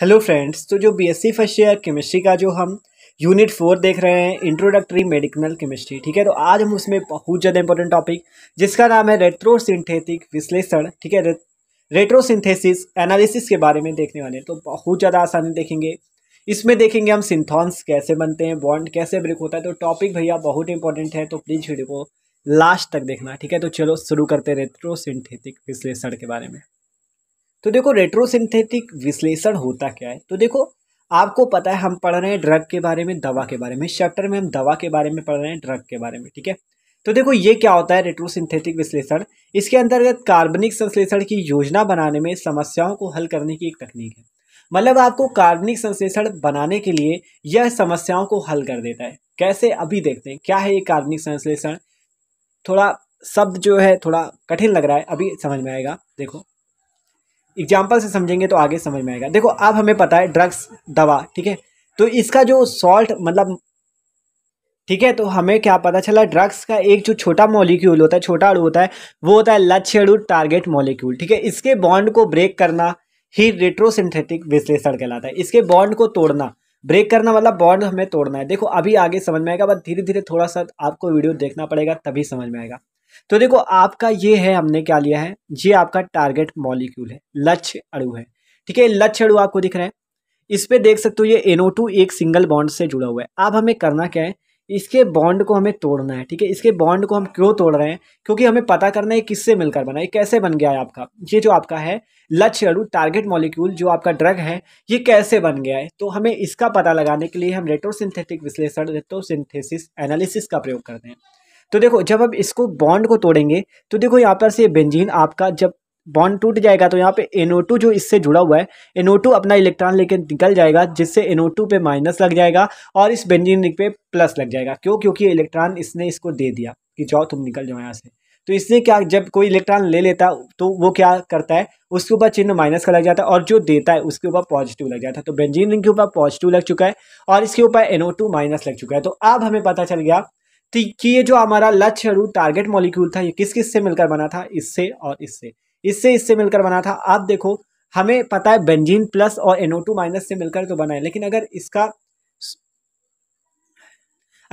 hello friends तो जो BSc first year chemistry का जो हम यूनिट फोर देख रहे हैं इंट्रोडक्टरी मेडिकल केमिस्ट्री ठीक है तो आज हम उसमें बहुत ज़्यादा इंपॉर्टेंट टॉपिक जिसका नाम है रेट्रोसिंथेटिक विश्लेषण ठीक है रेट्रोसिंथेसिस एनालिसिस के बारे में देखने वाले तो बहुत ज़्यादा आसानी देखेंगे इसमें देखेंगे हम सिंथॉन्स कैसे बनते हैं बॉन्ड कैसे ब्रेक होता है तो टॉपिक भैया बहुत इंपॉर्टेंट है तो प्लीज़ वीडियो को लास्ट तक देखना ठीक है तो चलो शुरू करते हैं रेट्रोसिंथेटिक विश्लेषण के बारे में तो देखो रेट्रोसिंथेटिक विश्लेषण होता क्या है तो देखो आपको पता है हम पढ़ रहे हैं ड्रग के बारे में दवा के बारे में चैप्टर में हम दवा के बारे में पढ़ रहे हैं ड्रग के बारे में ठीक है तो देखो ये क्या होता है रेट्रोसिंथेटिक विश्लेषण इसके अंतर्गत कार्बनिक संश्लेषण की योजना बनाने में समस्याओं को हल करने की एक तकनीक है मतलब आपको कार्बनिक संश्लेषण बनाने के लिए यह समस्याओं को हल कर देता है कैसे अभी देखते हैं क्या है ये कार्बनिक संश्लेषण थोड़ा शब्द जो है थोड़ा कठिन लग रहा है अभी समझ में आएगा देखो एग्जाम्पल से समझेंगे तो आगे समझ में आएगा देखो अब हमें पता है ड्रग्स दवा ठीक है तो इसका जो सॉल्ट मतलब ठीक है तो हमें क्या पता चला ड्रग्स का एक जो छोटा मॉलिक्यूल होता है छोटा अड़ू होता है वो होता है लक्ष्य अड़ू टारगेट मॉलिक्यूल ठीक है इसके बॉन्ड को ब्रेक करना ही रेट्रोसिंथेटिक विश्लेषण कहलाता है इसके बॉन्ड को तोड़ना ब्रेक करना मतलब बॉन्ड हमें तोड़ना है देखो अभी आगे समझ में आएगा बट धीरे धीरे थोड़ा सा आपको वीडियो देखना पड़ेगा तभी समझ में आएगा तो देखो आपका ये है हमने क्या लिया है ये आपका टारगेट मॉलिक्यूल है लक्ष्य अड़ु है ठीक है लक्ष्य अड़ु आपको दिख रहा है इस पर देख सकते हो ये एनओ टू एक सिंगल बॉन्ड से जुड़ा हुआ है अब हमें करना क्या है इसके बॉन्ड को हमें तोड़ना है ठीक है इसके बॉन्ड को हम क्यों तोड़ रहे हैं क्योंकि हमें पता करना है किससे मिलकर बना है कैसे बन गया है आपका ये जो आपका है लक्ष्य अड़ू टारगेट मॉलिक्यूल जो आपका ड्रग है ये कैसे बन गया है तो हमें इसका पता लगाने के लिए हम रेटोसिंथेटिक विश्लेषण रेट्रोसिंथेसिस एनालिसिस का प्रयोग करते हैं तो देखो जब हम इसको बॉन्ड को तोड़ेंगे तो देखो यहाँ पर से बेंजीन आपका जब बॉन्ड टूट जाएगा तो यहाँ पे एनओ जो इससे जुड़ा हुआ है एनओ अपना इलेक्ट्रॉन लेकर निकल जाएगा जिससे एनओ पे माइनस लग जाएगा और इस बेंजीन पे प्लस लग जाएगा क्यों क्योंकि इलेक्ट्रॉन इसने इसको दे दिया कि जाओ तुम निकल जाओ यहाँ से तो इससे क्या जब कोई इलेक्ट्रॉन ले लेता तो वो क्या करता है उसके ऊपर चिन्ह माइनस का लग जाता है और जो देता है उसके ऊपर पॉजिटिव लग जाता है तो बेंजीन रिंग के ऊपर पॉजिटिव लग चुका है और इसके ऊपर एनओ माइनस लग चुका है तो अब हमें पता चल गया तो ये जो हमारा लक्ष्य रूट टारगेट मॉलिक्यूल था ये किस किस से मिलकर बना था इससे और इससे इससे इससे मिलकर बना था आप देखो हमें पता है बेंजीन प्लस और एनओ टू माइनस से मिलकर तो बना है लेकिन अगर इसका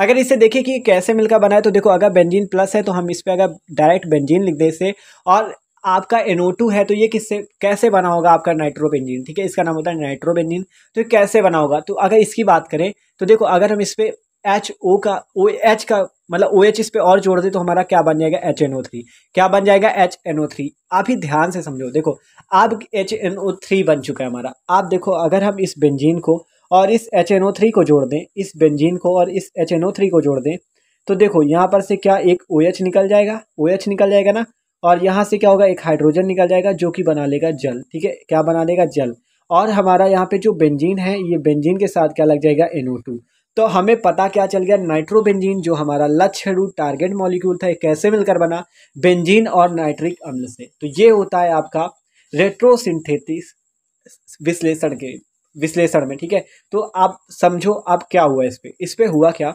अगर इसे देखिए कि कैसे मिलकर बना है तो देखो अगर बेंजीन प्लस है तो हम इस पर अगर डायरेक्ट बेंजीन लिख दे इसे और आपका टू है तो ये किससे कैसे बना होगा आपका नाइट्रोबेंजीन ठीक है इसका नाम होता है नाइट्रोबेंजीन तो ये कैसे बना होगा तो अगर इसकी बात करें तो देखो अगर हम इस पर एच ओ का ओ एच का मतलब ओ एच इस पर और जोड़ दे तो हमारा क्या बन जाएगा एच एन ओ थ्री क्या बन जाएगा एच एन ओ थ्री आप ही ध्यान से समझो देखो अब एच एन ओ थ्री बन चुका है हमारा आप देखो अगर हम इस बेंजीन को और इस एच एन ओ थ्री को जोड़ दें इस बेंजीन को और इस एच एन ओ थ्री को जोड़ दें तो देखो यहाँ पर से क्या एक ओ एच निकल जाएगा ओ एच निकल जाएगा ना और यहाँ से क्या होगा एक हाइड्रोजन निकल जाएगा जो कि बना लेगा जल ठीक है क्या बना लेगा जल और हमारा यहाँ पे जो बेंजीन है ये बेंजीन के साथ क्या लग जाएगा एनओ टू तो हमें पता क्या चल गया नाइट्रोबेंजीन जो हमारा लक्ष्य रू टारगेट मॉलिक्यूल था कैसे मिलकर बना बेंजीन और नाइट्रिक अम्ल से तो ये होता है आपका रेट्रोसिंथेटिस विश्लेषण के विश्लेषण में ठीक है तो आप समझो आप क्या हुआ इस पर इस पर हुआ क्या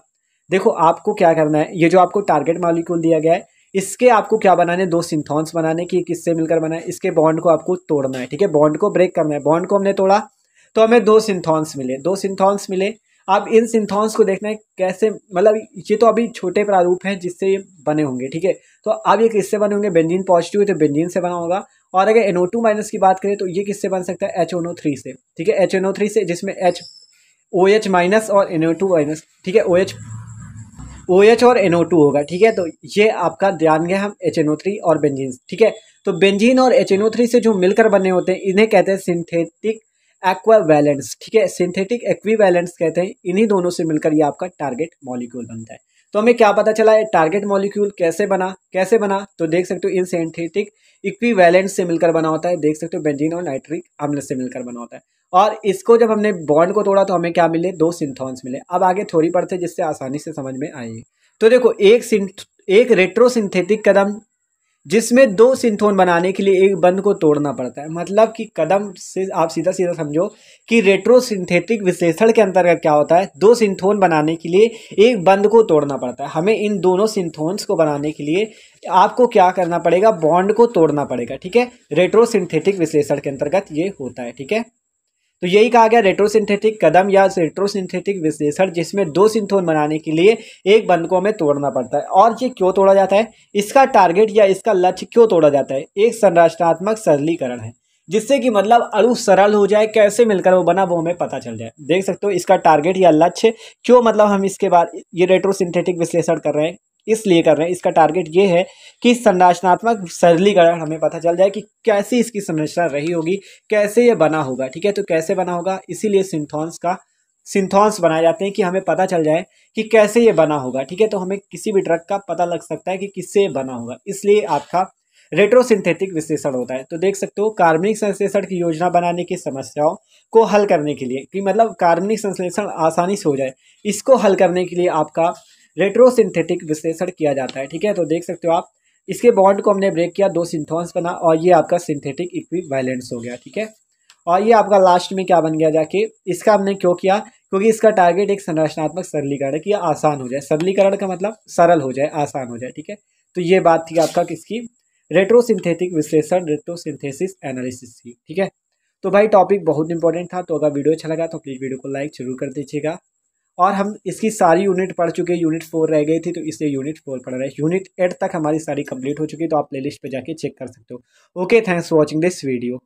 देखो आपको क्या करना है ये जो आपको टारगेट मॉलिक्यूल दिया गया है इसके आपको क्या बनाने दो सिंथॉन्स बनाने की किससे मिलकर बना है इसके बॉन्ड को आपको तोड़ना है ठीक है बॉन्ड को ब्रेक करना है बॉन्ड को हमने तोड़ा तो हमें दो सिंथॉन्स मिले दो सिंथॉन्स मिले अब इन सिंथॉन्स को देखना है कैसे मतलब ये तो अभी छोटे प्रारूप हैं जिससे ये बने होंगे ठीक है तो अब ये किससे बने होंगे बेंजीन पॉजिटिव है तो बेंजीन से बना होगा और अगर एनओ टू माइनस की बात करें तो ये किससे बन सकता है एच एनओ थ्री से ठीक है एच एनओ थ्री से जिसमें एच ओ एच माइनस और एनओ टू माइनस ठीक है ओ एच ओ एच और एनओ टू होगा ठीक है तो ये आपका ध्यान गया हम एच एनओ थ्री और बेंजीन ठीक है तो बेंजीन और एच एनओ थ्री से जो मिलकर बने होते हैं इन्हें कहते हैं सिंथेटिक एक्वा वैलेंस ठीक है सिंथेटिक एक्वीवैलेंस कहते हैं इन्हीं दोनों से मिलकर ये आपका टारगेट मॉलिक्यूल बनता है तो हमें क्या पता चला है टारगेट मॉलिक्यूल कैसे बना कैसे बना तो देख सकते हो इन सिंथेटिक इक्वीवैलेंस से मिलकर बना होता है देख सकते हो बेंजीन और नाइट्रिक अम्ल से मिलकर बना होता है और इसको जब हमने बॉन्ड को तोड़ा तो हमें क्या मिले दो सिंथॉन्स मिले अब आगे थोड़ी पढ़ते जिससे आसानी से समझ में आएंगे तो देखो एक सिंथ एक रेट्रो सिंथेटिक कदम जिसमें दो सिंथोन बनाने के लिए एक बंद को तोड़ना पड़ता है मतलब कि कदम से आप सीधा सीधा समझो कि रेट्रो सिंथेटिक विश्लेषण के अंतर्गत क्या होता है दो सिंथोन बनाने के लिए एक बंद को तोड़ना पड़ता है हमें इन दोनों सिंथोन्स को बनाने के लिए आपको क्या करना पड़ेगा बॉन्ड को तोड़ना पड़ेगा ठीक है रेट्रो सिंथेटिक विश्लेषण के अंतर्गत ये होता है ठीक है तो यही कहा गया रेट्रोसिंथेटिक कदम या रेट्रोसिंथेटिक विश्लेषण जिसमें दो सिंथोन बनाने के लिए एक बंधकों हमें तोड़ना पड़ता है और ये क्यों तोड़ा जाता है इसका टारगेट या इसका लक्ष्य क्यों तोड़ा जाता है एक संरचनात्मक सरलीकरण है जिससे कि मतलब अड़ू सरल हो जाए कैसे मिलकर वो बना वो हमें पता चल जाए देख सकते हो इसका टारगेट या लक्ष्य क्यों मतलब हम इसके बाद ये रेट्रोसिंथेटिक विश्लेषण कर रहे हैं इसलिए कर रहे हैं इसका टारगेट ये है कि संरचनात्मक सरलीकरण हमें पता चल जाए कि कैसी इसकी संरचना रही होगी कैसे ये बना होगा ठीक है तो कैसे बना होगा इसीलिए सिंथॉन्स का सिंथॉन्स बनाए जाते हैं कि हमें पता चल जाए कि कैसे ये बना होगा ठीक है तो हमें किसी भी ड्रग का पता लग सकता है कि किससे बना होगा इसलिए आपका रेट्रोसिंथेटिक विश्लेषण होता है तो देख सकते हो कार्बनिक संश्लेषण की योजना बनाने की समस्याओं को हल करने के लिए कि मतलब कार्बनिक संश्लेषण आसानी से हो जाए इसको हल करने के लिए आपका रेट्रोसिंथेटिक विश्लेषण किया जाता है ठीक है तो देख सकते हो आप इसके बॉन्ड को हमने ब्रेक किया दो सिंथोन्स बना और ये आपका सिंथेटिक इक्वी हो गया ठीक है और ये आपका लास्ट में क्या बन गया जाके इसका हमने क्यों किया क्योंकि इसका टारगेट एक संरचनात्मक सरलीकरण है कि आसान हो जाए सरलीकरण का मतलब सरल हो जाए आसान हो जाए ठीक है तो ये बात थी आपका किसकी रेट्रोसिंथेटिक विश्लेषण रेट्रोसिंथेसिस एनालिसिस की ठीक है तो भाई टॉपिक बहुत इंपॉर्टेंट था तो अगर वीडियो अच्छा लगा तो प्लीज़ वीडियो को लाइक जरूर कर दीजिएगा और हम इसकी सारी यूनिट पढ़ चुके यूनिट फोर रह गई थी तो इसलिए यूनिट फोर पढ़ रहे हैं यूनिट एट तक हमारी सारी कंप्लीट हो चुकी है तो आप प्लेलिस्ट पे जाके चेक कर सकते हो okay thanks for watching this video